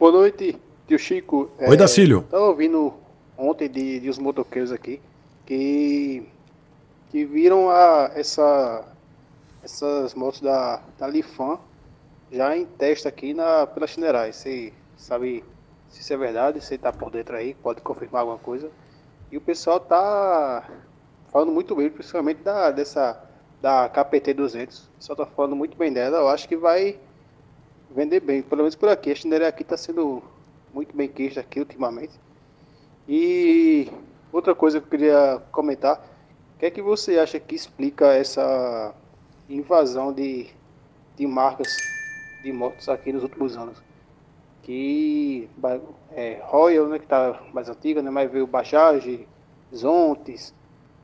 Boa noite, tio Chico. Oi, é, Dacílio. Estava ouvindo ontem de, de os motoqueiros aqui que, que viram a, essa, essas motos da, da Lifan já em teste aqui na, pelas Chinerais. Você sabe se isso é verdade, se está por dentro aí, pode confirmar alguma coisa. E o pessoal tá falando muito bem, principalmente da, dessa da KPT 200. O pessoal tá falando muito bem dela. Eu acho que vai vender bem, pelo menos por aqui. A chinela aqui está sendo muito bem queixa aqui ultimamente. E outra coisa que eu queria comentar, o que é que você acha que explica essa invasão de, de marcas de motos aqui nos últimos anos? Que é, Royal, né, que está mais antiga, né, mas veio Bajaj, Zontes,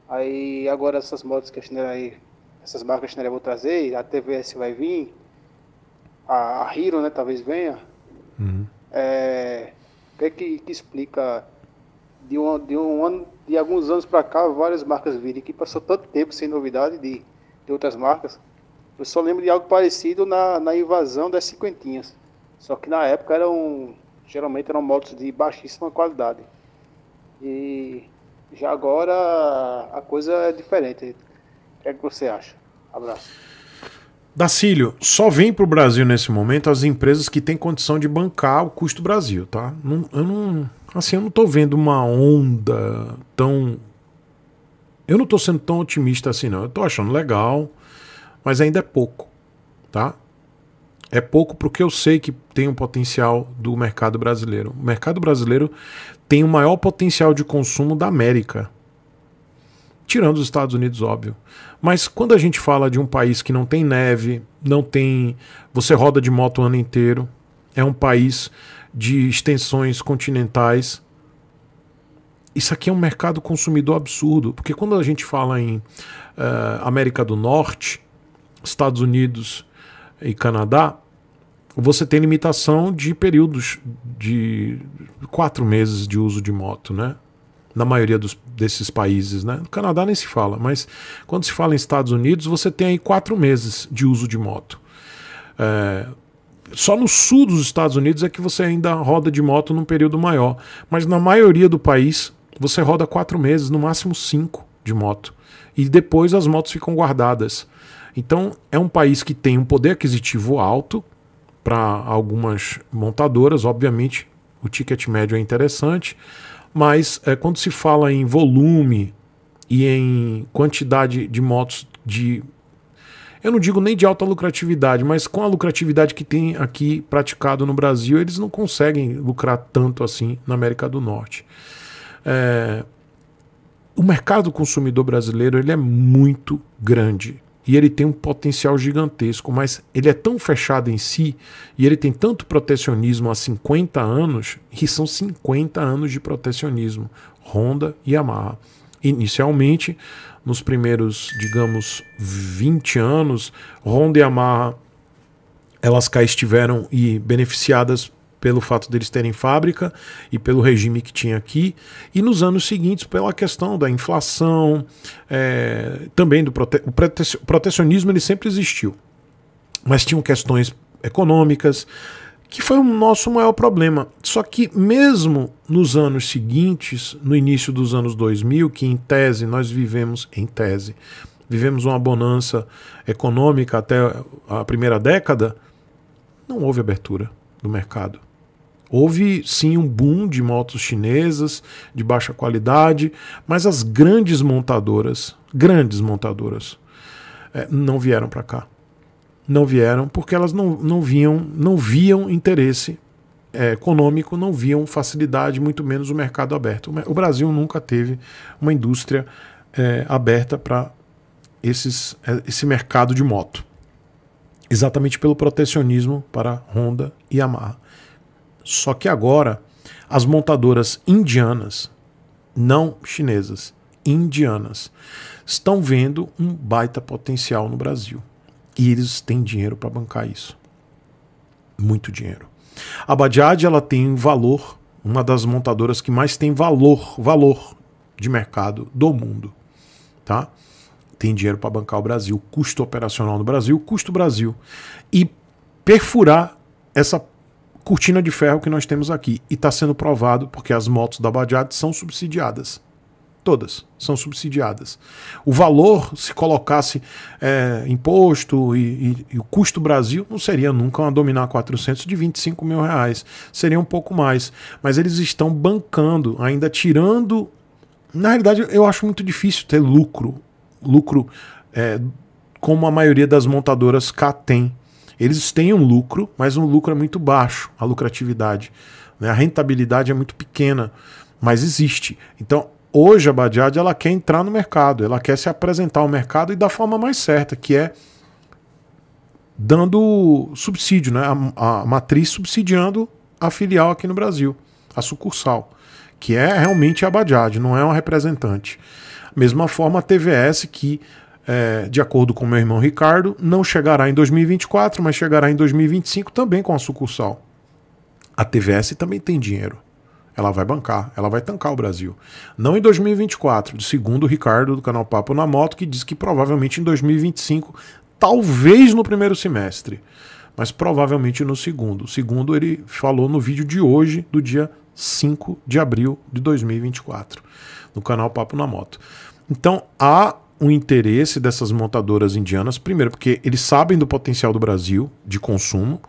aí agora essas motos que a Schneider aí, essas marcas que a Schneider vão trazer, a TVS vai vir, a, a Hero, né, talvez venha. Uhum. É, o que, é que, que explica de um, de um ano, de alguns anos para cá, várias marcas virem que passou tanto tempo sem novidade de, de outras marcas. Eu só lembro de algo parecido na, na invasão das cinquentinhas. Só que na época eram geralmente eram motos de baixíssima qualidade. E já agora a coisa é diferente. O que, é que você acha? Abraço. Dacílio, só vem para o Brasil nesse momento as empresas que têm condição de bancar o custo Brasil, tá? Não, eu não, assim, eu não estou vendo uma onda tão, eu não estou sendo tão otimista assim, não. Eu estou achando legal, mas ainda é pouco, tá? É pouco porque eu sei que tem um potencial do mercado brasileiro. O mercado brasileiro tem o maior potencial de consumo da América tirando os Estados Unidos, óbvio. Mas quando a gente fala de um país que não tem neve, não tem. Você roda de moto o ano inteiro, é um país de extensões continentais. Isso aqui é um mercado consumidor absurdo, porque quando a gente fala em uh, América do Norte, Estados Unidos e Canadá, você tem limitação de períodos de quatro meses de uso de moto, né? na maioria dos, desses países. Né? No Canadá nem se fala, mas quando se fala em Estados Unidos, você tem aí quatro meses de uso de moto. É, só no sul dos Estados Unidos é que você ainda roda de moto num período maior, mas na maioria do país você roda quatro meses, no máximo cinco de moto. E depois as motos ficam guardadas. Então é um país que tem um poder aquisitivo alto para algumas montadoras, obviamente o ticket médio é interessante, mas é, quando se fala em volume e em quantidade de motos de. Eu não digo nem de alta lucratividade, mas com a lucratividade que tem aqui praticado no Brasil, eles não conseguem lucrar tanto assim na América do Norte. É, o mercado consumidor brasileiro ele é muito grande e ele tem um potencial gigantesco, mas ele é tão fechado em si e ele tem tanto protecionismo há 50 anos, que são 50 anos de protecionismo, Honda e Yamaha. Inicialmente, nos primeiros, digamos, 20 anos, Honda e Yamaha elas cá estiveram e beneficiadas pelo fato deles terem fábrica e pelo regime que tinha aqui, e nos anos seguintes pela questão da inflação, é, também do prote o prote protecionismo ele sempre existiu, mas tinham questões econômicas que foi o nosso maior problema. Só que mesmo nos anos seguintes, no início dos anos 2000, que em tese nós vivemos em tese, vivemos uma bonança econômica até a primeira década, não houve abertura do mercado. Houve sim um boom de motos chinesas de baixa qualidade, mas as grandes montadoras, grandes montadoras, eh, não vieram para cá. Não vieram porque elas não, não, viam, não viam interesse é, econômico, não viam facilidade, muito menos o mercado aberto. O Brasil nunca teve uma indústria é, aberta para esse mercado de moto. Exatamente pelo protecionismo para Honda e Yamaha. Só que agora as montadoras indianas, não chinesas, indianas, estão vendo um baita potencial no Brasil. E eles têm dinheiro para bancar isso. Muito dinheiro. A Bajaj ela tem valor, uma das montadoras que mais tem valor, valor de mercado do mundo, tá? Tem dinheiro para bancar o Brasil, custo operacional no Brasil, custo Brasil e perfurar essa cortina de ferro que nós temos aqui. E está sendo provado porque as motos da Bajaj são subsidiadas. Todas são subsidiadas. O valor, se colocasse é, imposto e, e, e, o custo Brasil, não seria nunca uma dominar 400 de 25 mil reais. Seria um pouco mais. Mas eles estão bancando, ainda tirando. Na realidade, eu acho muito difícil ter lucro. Lucro é, como a maioria das montadoras cá tem eles têm um lucro, mas um lucro é muito baixo, a lucratividade. Né? A rentabilidade é muito pequena, mas existe. Então, hoje a Badiad ela quer entrar no mercado, ela quer se apresentar ao mercado e da forma mais certa, que é dando subsídio, né? a, a matriz subsidiando a filial aqui no Brasil, a sucursal, que é realmente a Badiad, não é um representante. Mesma forma a TVS que é, de acordo com meu irmão Ricardo, não chegará em 2024, mas chegará em 2025 também com a sucursal. A TVS também tem dinheiro. Ela vai bancar, ela vai tancar o Brasil. Não em 2024, segundo o Ricardo do canal Papo na Moto, que diz que provavelmente em 2025, talvez no primeiro semestre, mas provavelmente no segundo. Segundo ele falou no vídeo de hoje, do dia 5 de abril de 2024, no canal Papo na Moto. Então, há um interesse dessas montadoras indianas, primeiro porque eles sabem do potencial do Brasil de consumo.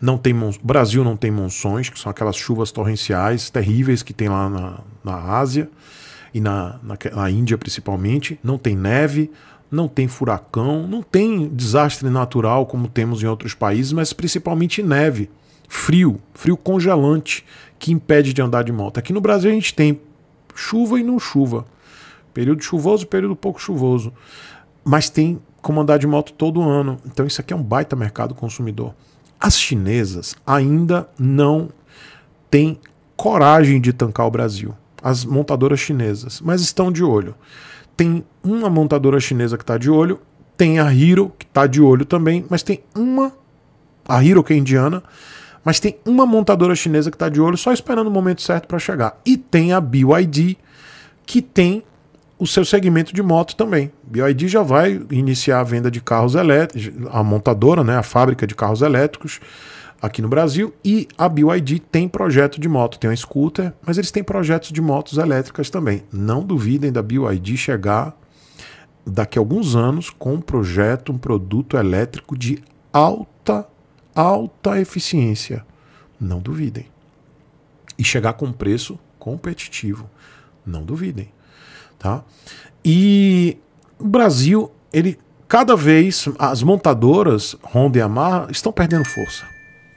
Não tem o Brasil não tem monções, que são aquelas chuvas torrenciais terríveis que tem lá na, na Ásia e na, na, na Índia principalmente. Não tem neve, não tem furacão, não tem desastre natural como temos em outros países, mas principalmente neve, frio, frio congelante que impede de andar de moto. Aqui no Brasil a gente tem chuva e não chuva. Período chuvoso, período pouco chuvoso. Mas tem como andar de moto todo ano. Então isso aqui é um baita mercado consumidor. As chinesas ainda não têm coragem de tancar o Brasil. As montadoras chinesas, mas estão de olho. Tem uma montadora chinesa que está de olho, tem a Hiro que está de olho também, mas tem uma, a Hiro que é indiana, mas tem uma montadora chinesa que está de olho, só esperando o momento certo para chegar. E tem a BYD que tem o seu segmento de moto também. BYD já vai iniciar a venda de carros elétricos, a montadora, né, a fábrica de carros elétricos aqui no Brasil, e a BYD tem projeto de moto, tem uma scooter, mas eles têm projetos de motos elétricas também. Não duvidem da BYD chegar daqui a alguns anos com um projeto, um produto elétrico de alta alta eficiência. Não duvidem. E chegar com um preço competitivo. Não duvidem. Tá? E o Brasil, ele cada vez as montadoras Honda e Yamaha estão perdendo força,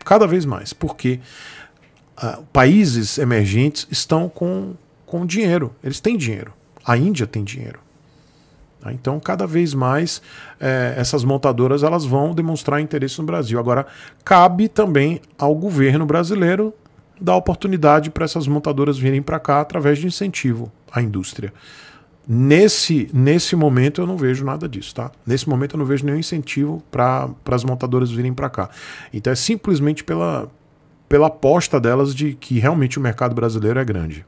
cada vez mais, porque uh, países emergentes estão com, com dinheiro, eles têm dinheiro, a Índia tem dinheiro. Tá? Então, cada vez mais eh, essas montadoras elas vão demonstrar interesse no Brasil. Agora, cabe também ao governo brasileiro dar oportunidade para essas montadoras virem para cá através de incentivo à indústria. Nesse, nesse momento eu não vejo nada disso, tá? Nesse momento eu não vejo nenhum incentivo para as montadoras virem para cá. Então é simplesmente pela, pela aposta delas de que realmente o mercado brasileiro é grande.